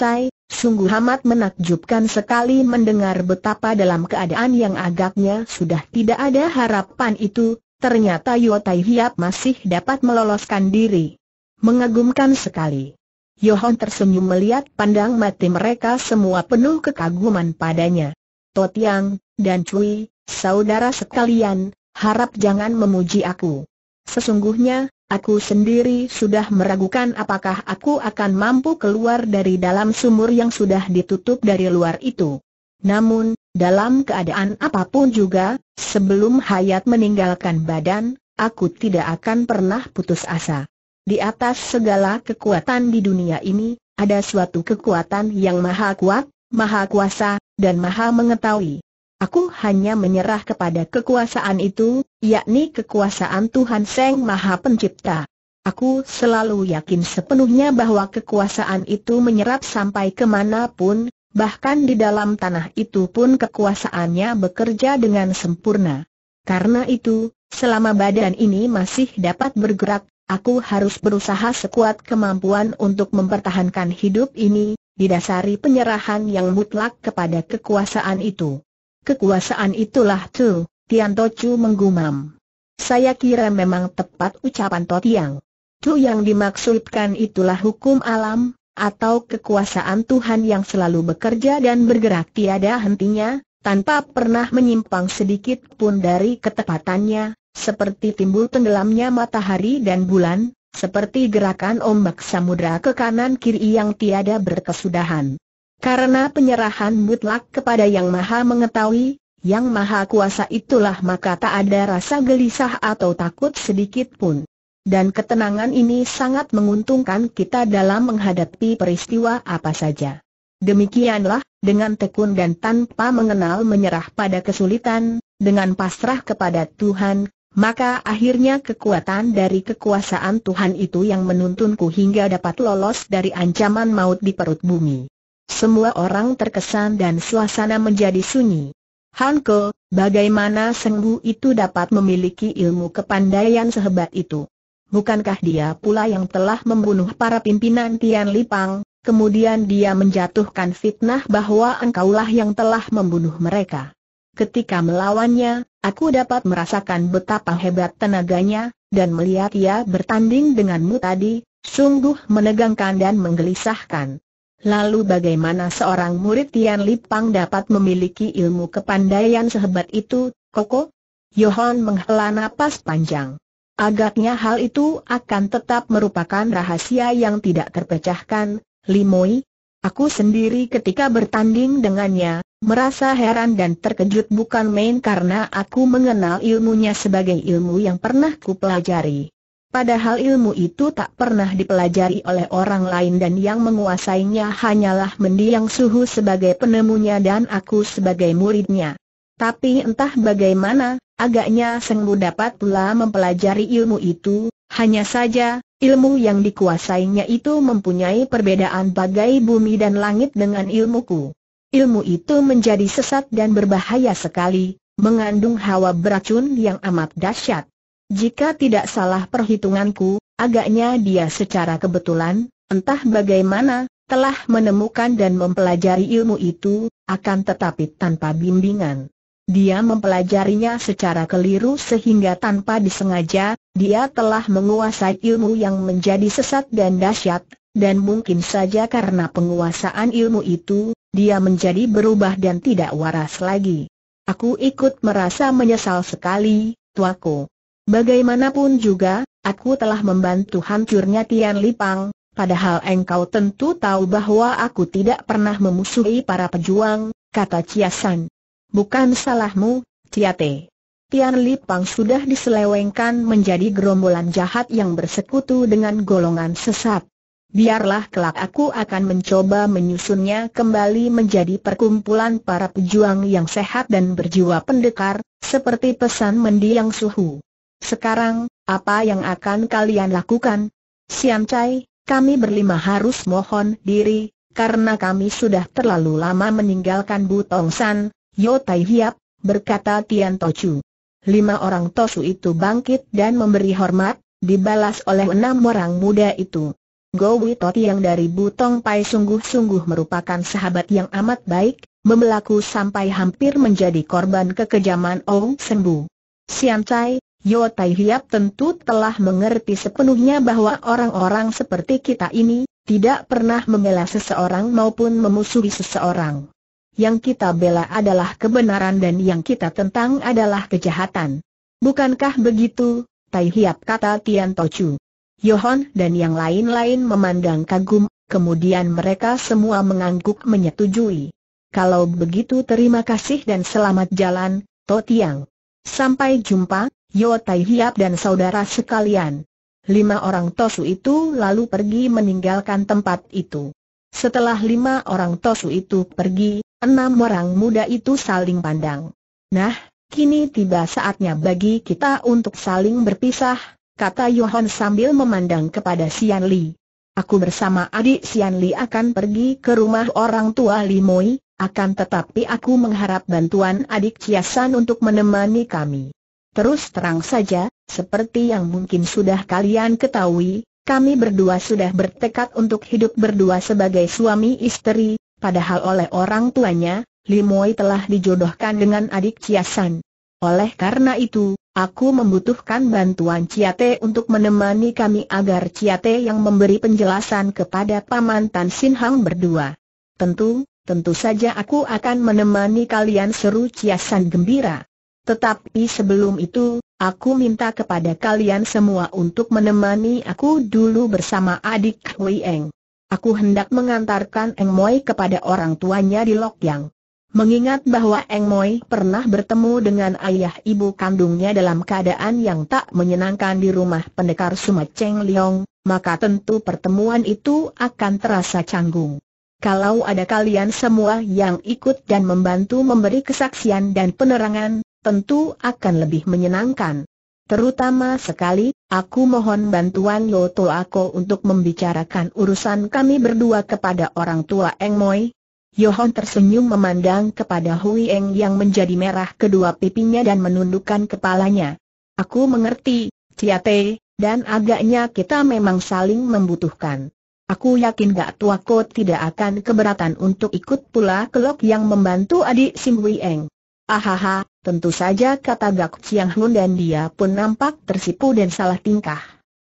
sungguh amat menakjubkan sekali mendengar betapa dalam keadaan yang agaknya sudah tidak ada harapan itu, ternyata Yo Tai Hiap masih dapat meloloskan diri. Mengagumkan sekali. Yohon tersenyum melihat pandang mati mereka semua penuh kekaguman padanya. Totiang, dan Cui, saudara sekalian, harap jangan memuji aku. Sesungguhnya, Aku sendiri sudah meragukan apakah aku akan mampu keluar dari dalam sumur yang sudah ditutup dari luar itu. Namun, dalam keadaan apapun juga, sebelum Hayat meninggalkan badan, aku tidak akan pernah putus asa. Di atas segala kekuatan di dunia ini, ada suatu kekuatan yang maha kuat, maha kuasa, dan maha mengetahui. Aku hanya menyerah kepada kekuasaan itu, yakni kekuasaan Tuhan Sang Maha Pencipta. Aku selalu yakin sepenuhnya bahwa kekuasaan itu menyerap sampai kemanapun, bahkan di dalam tanah itu pun kekuasaannya bekerja dengan sempurna. Karena itu, selama badan ini masih dapat bergerak, aku harus berusaha sekuat kemampuan untuk mempertahankan hidup ini, didasari penyerahan yang mutlak kepada kekuasaan itu. Kekuasaan itulah tuh, Tian Tocu menggumam. Saya kira memang tepat ucapan Yang. Tu yang dimaksudkan itulah hukum alam, atau kekuasaan Tuhan yang selalu bekerja dan bergerak tiada hentinya, tanpa pernah menyimpang sedikit pun dari ketepatannya, seperti timbul tenggelamnya matahari dan bulan, seperti gerakan ombak samudra ke kanan kiri yang tiada berkesudahan. Karena penyerahan mutlak kepada Yang Maha Mengetahui, Yang Maha Kuasa itulah maka tak ada rasa gelisah atau takut sedikit pun. Dan ketenangan ini sangat menguntungkan kita dalam menghadapi peristiwa apa saja. Demikianlah, dengan tekun dan tanpa mengenal menyerah pada kesulitan, dengan pasrah kepada Tuhan, maka akhirnya kekuatan dari kekuasaan Tuhan itu yang menuntunku hingga dapat lolos dari ancaman maut di perut bumi. Semua orang terkesan dan suasana menjadi sunyi. Hanko, bagaimana Senggu itu dapat memiliki ilmu kepandaian sehebat itu? Bukankah dia pula yang telah membunuh para pimpinan Tian Lipang, kemudian dia menjatuhkan fitnah bahwa engkaulah yang telah membunuh mereka? Ketika melawannya, aku dapat merasakan betapa hebat tenaganya, dan melihat ia bertanding denganmu tadi, sungguh menegangkan dan menggelisahkan. Lalu bagaimana seorang murid Tian Lipang dapat memiliki ilmu kepandaian sehebat itu, Koko? Yohan menghela napas panjang. Agaknya hal itu akan tetap merupakan rahasia yang tidak terpecahkan, Limoi. Aku sendiri ketika bertanding dengannya, merasa heran dan terkejut bukan main karena aku mengenal ilmunya sebagai ilmu yang pernah kupelajari. Padahal ilmu itu tak pernah dipelajari oleh orang lain dan yang menguasainya hanyalah mendiang suhu sebagai penemunya dan aku sebagai muridnya. Tapi entah bagaimana, agaknya Sengbu dapat pula mempelajari ilmu itu, hanya saja, ilmu yang dikuasainya itu mempunyai perbedaan bagai bumi dan langit dengan ilmuku. Ilmu itu menjadi sesat dan berbahaya sekali, mengandung hawa beracun yang amat dahsyat. Jika tidak salah perhitunganku, agaknya dia secara kebetulan, entah bagaimana, telah menemukan dan mempelajari ilmu itu, akan tetapi tanpa bimbingan. Dia mempelajarinya secara keliru sehingga tanpa disengaja, dia telah menguasai ilmu yang menjadi sesat dan dahsyat, dan mungkin saja karena penguasaan ilmu itu, dia menjadi berubah dan tidak waras lagi. Aku ikut merasa menyesal sekali, tuaku. Bagaimanapun juga, aku telah membantu hancurnya Tian Lipang, padahal engkau tentu tahu bahwa aku tidak pernah memusuhi para pejuang, kata Chia San. Bukan salahmu, Chia Te. Tian Lipang sudah diselewengkan menjadi gerombolan jahat yang bersekutu dengan golongan sesat. Biarlah kelak aku akan mencoba menyusunnya kembali menjadi perkumpulan para pejuang yang sehat dan berjiwa pendekar, seperti pesan mendiang suhu. Sekarang, apa yang akan kalian lakukan? Siam Chai, kami berlima harus mohon diri, karena kami sudah terlalu lama meninggalkan Butong San, Yo Tai Hiap, berkata Tian Tochu. Lima orang Tosu itu bangkit dan memberi hormat, dibalas oleh enam orang muda itu. Gowi Toti yang dari Butong Pai sungguh-sungguh merupakan sahabat yang amat baik, memelaku sampai hampir menjadi korban kekejaman Ong Sembu. Sian Cai, Yo Tai Hiap tentu telah mengerti sepenuhnya bahwa orang-orang seperti kita ini, tidak pernah membela seseorang maupun memusuhi seseorang. Yang kita bela adalah kebenaran dan yang kita tentang adalah kejahatan. Bukankah begitu, Tai Hiap kata Tian Tochu. Yohon dan yang lain-lain memandang kagum, kemudian mereka semua mengangguk menyetujui. Kalau begitu terima kasih dan selamat jalan, To Tiang. Sampai jumpa, Yo Tai Hiap dan saudara sekalian. Lima orang Tosu itu lalu pergi meninggalkan tempat itu. Setelah lima orang Tosu itu pergi, enam orang muda itu saling pandang. Nah, kini tiba saatnya bagi kita untuk saling berpisah, kata Yohan sambil memandang kepada Sian Li. Aku bersama adik Sian Li akan pergi ke rumah orang tua Limoi, akan tetapi aku mengharap bantuan adik Ciasan untuk menemani kami. Terus terang saja, seperti yang mungkin sudah kalian ketahui, kami berdua sudah bertekad untuk hidup berdua sebagai suami istri, padahal oleh orang tuanya, Limoy telah dijodohkan dengan adik Ciasan. Oleh karena itu, aku membutuhkan bantuan Ciate untuk menemani kami agar Ciate yang memberi penjelasan kepada Paman Tan Sin berdua. Tentu, Tentu saja aku akan menemani kalian seru Ciasan gembira. Tetapi sebelum itu, aku minta kepada kalian semua untuk menemani aku dulu bersama adik Hui Eng. Aku hendak mengantarkan Eng Moi kepada orang tuanya di Lok Yang. Mengingat bahwa Eng Moi pernah bertemu dengan ayah ibu kandungnya dalam keadaan yang tak menyenangkan di rumah pendekar Sumaceng Leong, maka tentu pertemuan itu akan terasa canggung. Kalau ada kalian semua yang ikut dan membantu memberi kesaksian dan penerangan, tentu akan lebih menyenangkan. Terutama sekali, aku mohon bantuan Loto Ako untuk membicarakan urusan kami berdua kepada orang tua Eng Moi. Yohon tersenyum memandang kepada Hui Eng yang menjadi merah kedua pipinya dan menundukkan kepalanya. Aku mengerti, Te, dan agaknya kita memang saling membutuhkan. Aku yakin Gak Tua Ko tidak akan keberatan untuk ikut pula kelok yang membantu adik Sim Eng. Ahaha, tentu saja kata Gak Chiang Hun dan dia pun nampak tersipu dan salah tingkah.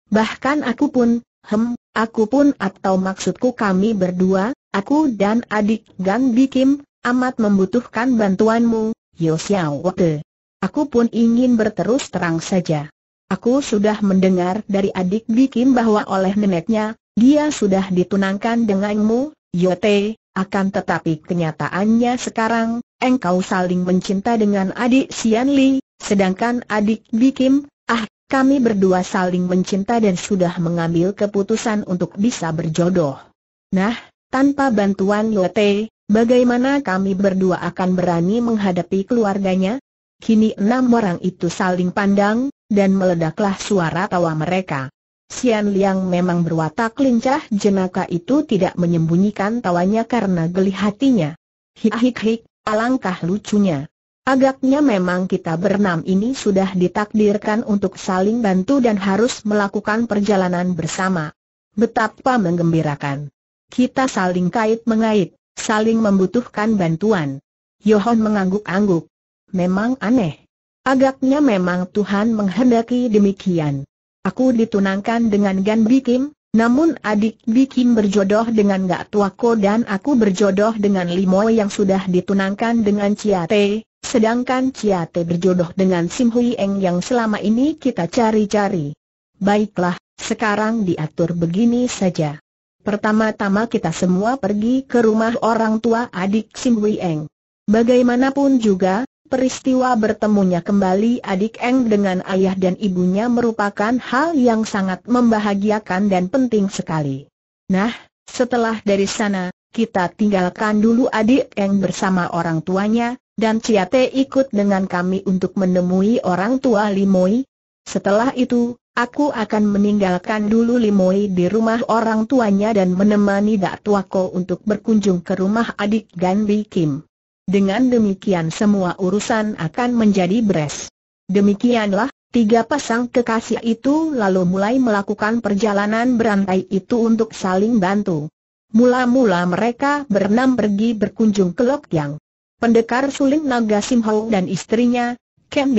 Bahkan aku pun, hem, aku pun atau maksudku kami berdua, aku dan adik Gan Kim, amat membutuhkan bantuanmu, Yo Xiao Aku pun ingin berterus terang saja. Aku sudah mendengar dari adik Bikin bahwa oleh neneknya, dia sudah ditunangkan denganmu, Yote, akan tetapi kenyataannya sekarang, engkau saling mencinta dengan adik Sian Li, sedangkan adik Bikim, ah, kami berdua saling mencinta dan sudah mengambil keputusan untuk bisa berjodoh. Nah, tanpa bantuan Yote, bagaimana kami berdua akan berani menghadapi keluarganya? Kini enam orang itu saling pandang, dan meledaklah suara tawa mereka. Sian Liang memang berwatak lincah jenaka itu tidak menyembunyikan tawanya karena geli hatinya. Hik hik hik, alangkah lucunya. Agaknya memang kita bernam ini sudah ditakdirkan untuk saling bantu dan harus melakukan perjalanan bersama. Betapa menggembirakan. Kita saling kait-mengait, saling membutuhkan bantuan. Yohon mengangguk-angguk. Memang aneh. Agaknya memang Tuhan menghendaki demikian. Aku ditunangkan dengan Gan Bikim, namun adik Bikim berjodoh dengan Gak Tuako dan aku berjodoh dengan Limo yang sudah ditunangkan dengan Ciate, sedangkan Ciate berjodoh dengan Sim Hui Eng yang selama ini kita cari-cari. Baiklah, sekarang diatur begini saja. Pertama-tama kita semua pergi ke rumah orang tua adik Sim Hui Eng. Bagaimanapun juga, peristiwa bertemunya kembali adik Eng dengan ayah dan ibunya merupakan hal yang sangat membahagiakan dan penting sekali. Nah, setelah dari sana, kita tinggalkan dulu adik Eng bersama orang tuanya, dan Ciate ikut dengan kami untuk menemui orang tua Limoi. Setelah itu, aku akan meninggalkan dulu Limoi di rumah orang tuanya dan menemani Dak Tuako untuk berkunjung ke rumah adik Gan Kim. Dengan demikian semua urusan akan menjadi beres. Demikianlah, tiga pasang kekasih itu lalu mulai melakukan perjalanan berantai itu untuk saling bantu. Mula-mula mereka berenam pergi berkunjung ke Lok Yang, Pendekar Suling Naga Simhau dan istrinya, Ken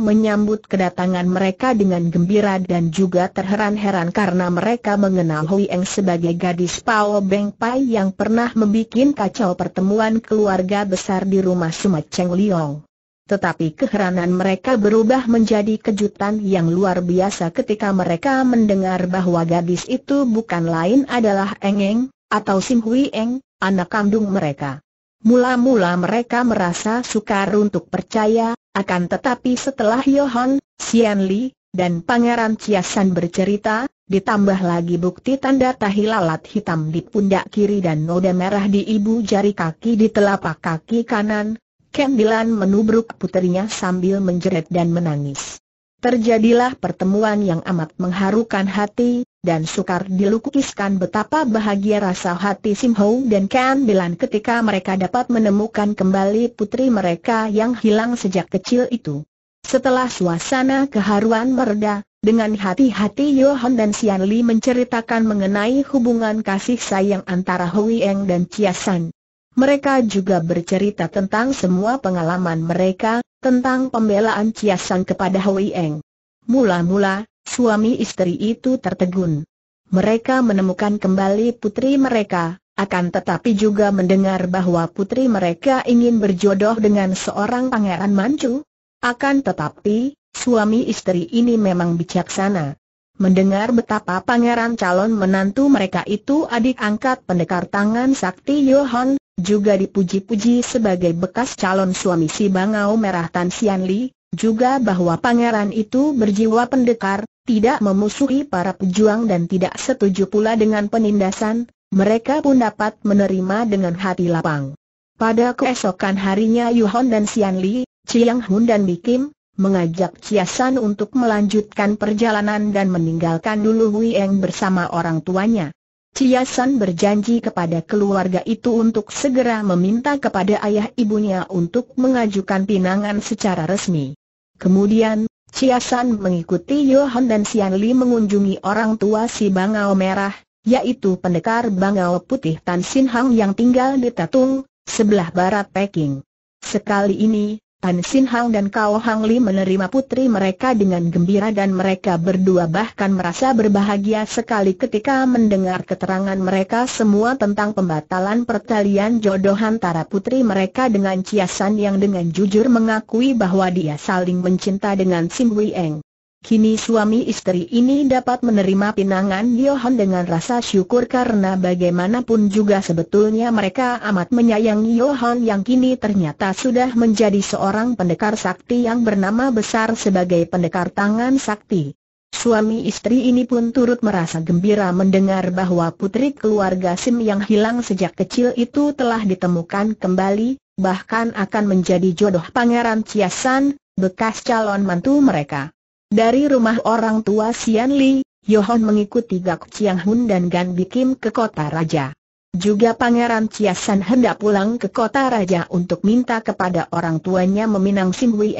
menyambut kedatangan mereka dengan gembira dan juga terheran-heran karena mereka mengenal Hui Eng sebagai gadis Pao Beng Pai yang pernah membuat kacau pertemuan keluarga besar di rumah Sumat Cheng Liong. Tetapi keheranan mereka berubah menjadi kejutan yang luar biasa ketika mereka mendengar bahwa gadis itu bukan lain adalah Eng Eng, atau Sim Hui Eng, anak kandung mereka. Mula-mula mereka merasa sukar untuk percaya, akan tetapi setelah Yohan, Xian Li, dan Pangeran Ciasan bercerita, ditambah lagi bukti tanda tahi lalat hitam di pundak kiri dan noda merah di ibu jari kaki di telapak kaki kanan, Kendilan menubruk putrinya sambil menjerit dan menangis. Terjadilah pertemuan yang amat mengharukan hati, dan sukar dilukiskan betapa bahagia rasa hati Sim Ho dan Kan Bilan ketika mereka dapat menemukan kembali putri mereka yang hilang sejak kecil itu. Setelah suasana keharuan mereda, dengan hati-hati Yohan dan Sian Li menceritakan mengenai hubungan kasih sayang antara Hui Eng dan Chia San. Mereka juga bercerita tentang semua pengalaman mereka, tentang pembelaan Sang kepada Hui Eng. Mula-mula, suami istri itu tertegun. Mereka menemukan kembali putri mereka, akan tetapi juga mendengar bahwa putri mereka ingin berjodoh dengan seorang pangeran mancu. Akan tetapi, suami istri ini memang bijaksana. Mendengar betapa pangeran calon menantu mereka itu adik angkat pendekar tangan sakti Yohon, juga dipuji-puji sebagai bekas calon suami si Bangau Merah Tan Sian Li, juga bahwa pangeran itu berjiwa pendekar, tidak memusuhi para pejuang dan tidak setuju pula dengan penindasan, mereka pun dapat menerima dengan hati lapang. Pada keesokan harinya Yuhon dan Sian Li, Chiang Hun dan Bikim, mengajak Chia san untuk melanjutkan perjalanan dan meninggalkan dulu Wei Eng bersama orang tuanya. Ciasan berjanji kepada keluarga itu untuk segera meminta kepada ayah ibunya untuk mengajukan pinangan secara resmi. Kemudian, Ciasan mengikuti Yohan dan Sian Li mengunjungi orang tua si Bangau Merah, yaitu pendekar Bangau Putih Tan Sin Hang yang tinggal di Tatung, sebelah barat Peking. Sekali ini, Tan Sin Hang dan Kao Hang Li menerima putri mereka dengan gembira dan mereka berdua bahkan merasa berbahagia sekali ketika mendengar keterangan mereka semua tentang pembatalan pertalian jodoh antara putri mereka dengan Chia San yang dengan jujur mengakui bahwa dia saling mencinta dengan Sim Wei Eng. Kini suami istri ini dapat menerima pinangan Yohan dengan rasa syukur karena bagaimanapun juga sebetulnya mereka amat menyayangi Yohan yang kini ternyata sudah menjadi seorang pendekar sakti yang bernama besar sebagai pendekar tangan sakti. Suami istri ini pun turut merasa gembira mendengar bahwa putri keluarga Sim yang hilang sejak kecil itu telah ditemukan kembali, bahkan akan menjadi jodoh Pangeran Ciasan, bekas calon mantu mereka. Dari rumah orang tua Sian Li, Yohon mengikuti Gak Chiang Hun dan Gan Bikim ke kota raja. Juga Pangeran San hendak pulang ke kota raja untuk minta kepada orang tuanya meminang Sim Wei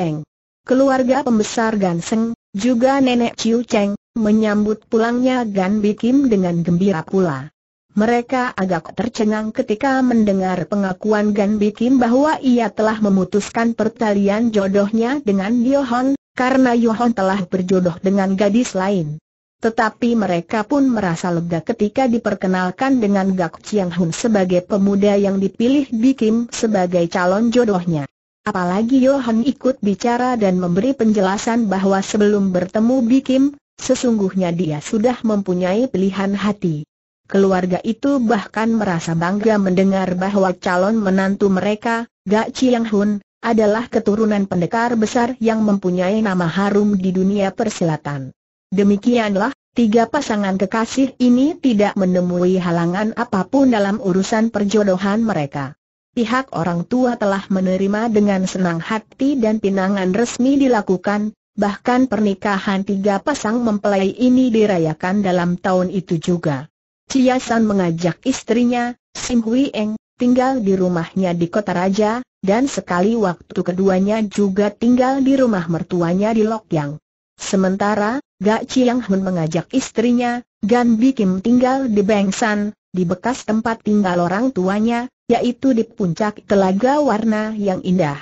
Keluarga pembesar Gan Seng, juga nenek Chiu Cheng, menyambut pulangnya Gan Bikim dengan gembira pula. Mereka agak tercengang ketika mendengar pengakuan Gan Bikim bahwa ia telah memutuskan pertalian jodohnya dengan Yohon, karena Yohon telah berjodoh dengan gadis lain. Tetapi mereka pun merasa lega ketika diperkenalkan dengan Gak Chiang Hun sebagai pemuda yang dipilih Bikim sebagai calon jodohnya. Apalagi Yohan ikut bicara dan memberi penjelasan bahwa sebelum bertemu Bikim, sesungguhnya dia sudah mempunyai pilihan hati. Keluarga itu bahkan merasa bangga mendengar bahwa calon menantu mereka, Gak Chiang Hun, adalah keturunan pendekar besar yang mempunyai nama harum di dunia persilatan. Demikianlah, tiga pasangan kekasih ini tidak menemui halangan apapun dalam urusan perjodohan mereka. Pihak orang tua telah menerima dengan senang hati dan pinangan resmi dilakukan, bahkan pernikahan tiga pasang mempelai ini dirayakan dalam tahun itu juga. Ciasan mengajak istrinya, Sim Hui Eng, tinggal di rumahnya di kota raja, dan sekali waktu keduanya juga tinggal di rumah mertuanya di Lokyang. Sementara, Gak Chiang Hun mengajak istrinya, Gan Kim tinggal di Bengsan, di bekas tempat tinggal orang tuanya, yaitu di puncak telaga warna yang indah.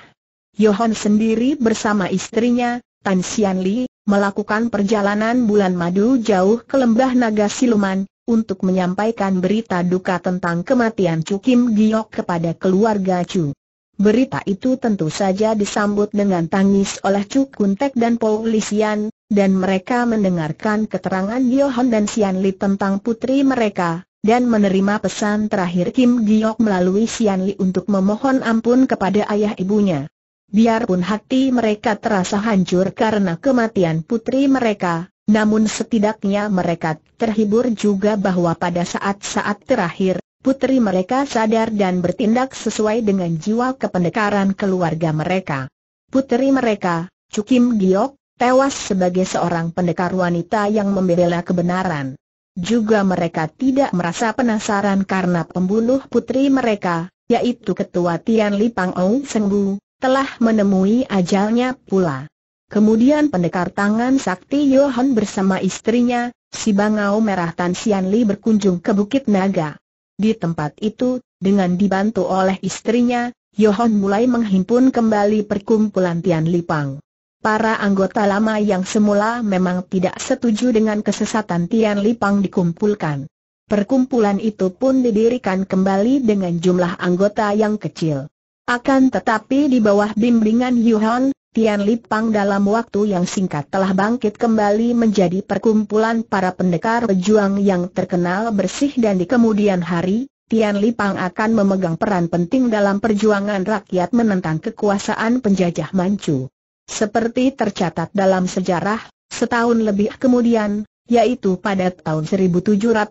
Yohan sendiri bersama istrinya, Tan Xian Li, melakukan perjalanan bulan madu jauh ke lembah naga siluman, untuk menyampaikan berita duka tentang kematian Chu Kim Giok kepada keluarga Chu. Berita itu tentu saja disambut dengan tangis oleh Cuk Kuntek dan Polisian, dan mereka mendengarkan keterangan Yohan dan Sian Li tentang putri mereka, dan menerima pesan terakhir Kim Giok melalui Sian Li untuk memohon ampun kepada ayah ibunya. Biarpun hati mereka terasa hancur karena kematian putri mereka, namun setidaknya mereka terhibur juga bahwa pada saat-saat terakhir, putri mereka sadar dan bertindak sesuai dengan jiwa kependekaran keluarga mereka. Putri mereka, Cukim Giok, tewas sebagai seorang pendekar wanita yang membela kebenaran. Juga mereka tidak merasa penasaran karena pembunuh putri mereka, yaitu ketua Tian Lipang Ou Sengbu, telah menemui ajalnya pula. Kemudian pendekar tangan sakti Yohan bersama istrinya, si Bangau Merah Tan Sian Li berkunjung ke Bukit Naga. Di tempat itu, dengan dibantu oleh istrinya, Yohon mulai menghimpun kembali perkumpulan Tian Lipang. Para anggota lama yang semula memang tidak setuju dengan kesesatan Tian Lipang dikumpulkan. Perkumpulan itu pun didirikan kembali dengan jumlah anggota yang kecil. Akan tetapi di bawah bimbingan Yuhan, Tian Lipang dalam waktu yang singkat telah bangkit kembali menjadi perkumpulan para pendekar pejuang yang terkenal bersih dan di kemudian hari, Tian Lipang akan memegang peran penting dalam perjuangan rakyat menentang kekuasaan penjajah Manchu. Seperti tercatat dalam sejarah, setahun lebih kemudian, yaitu pada tahun 1796,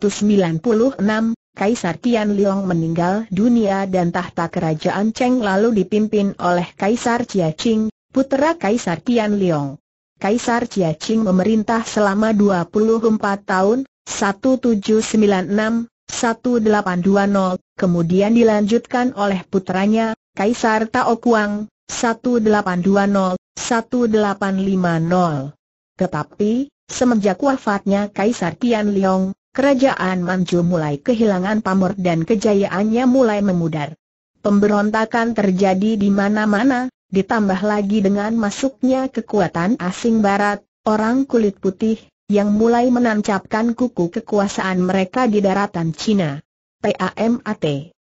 Kaisar Tian Liong meninggal dunia dan tahta kerajaan Cheng lalu dipimpin oleh Kaisar Chia Qing, putera Kaisar Tian Liong. Kaisar Chia Qing memerintah selama 24 tahun, 1796-1820, kemudian dilanjutkan oleh putranya, Kaisar Tao Kuang, 1820-1850. Tetapi, semenjak wafatnya Kaisar Tian Liong, kerajaan Manchu mulai kehilangan pamor dan kejayaannya mulai memudar. Pemberontakan terjadi di mana-mana, Ditambah lagi dengan masuknya kekuatan asing barat, orang kulit putih, yang mulai menancapkan kuku kekuasaan mereka di daratan Cina. PAMAT